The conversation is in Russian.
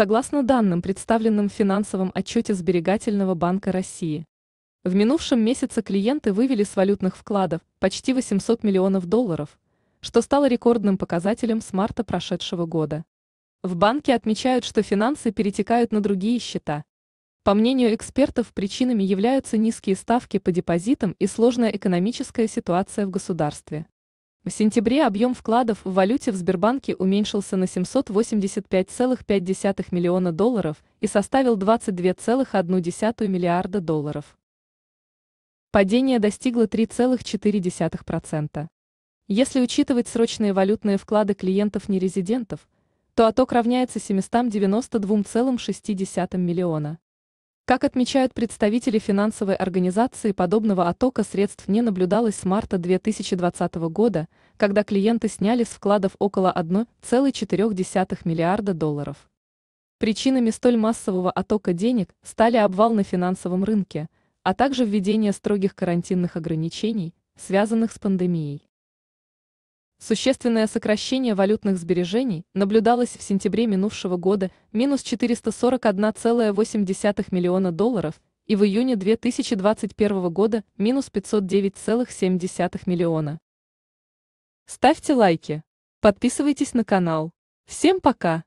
Согласно данным, представленным в финансовом отчете Сберегательного банка России, в минувшем месяце клиенты вывели с валютных вкладов почти 800 миллионов долларов, что стало рекордным показателем с марта прошедшего года. В банке отмечают, что финансы перетекают на другие счета. По мнению экспертов, причинами являются низкие ставки по депозитам и сложная экономическая ситуация в государстве. В сентябре объем вкладов в валюте в Сбербанке уменьшился на 785,5 миллиона долларов и составил 22,1 миллиарда долларов. Падение достигло 3,4%. Если учитывать срочные валютные вклады клиентов-нерезидентов, то отток равняется 792,6 миллиона. Как отмечают представители финансовой организации, подобного оттока средств не наблюдалось с марта 2020 года, когда клиенты сняли с вкладов около 1,4 миллиарда долларов. Причинами столь массового оттока денег стали обвал на финансовом рынке, а также введение строгих карантинных ограничений, связанных с пандемией. Существенное сокращение валютных сбережений наблюдалось в сентябре минувшего года минус 441,8 миллиона долларов и в июне 2021 года минус 509,7 миллиона. Ставьте лайки. Подписывайтесь на канал. Всем пока!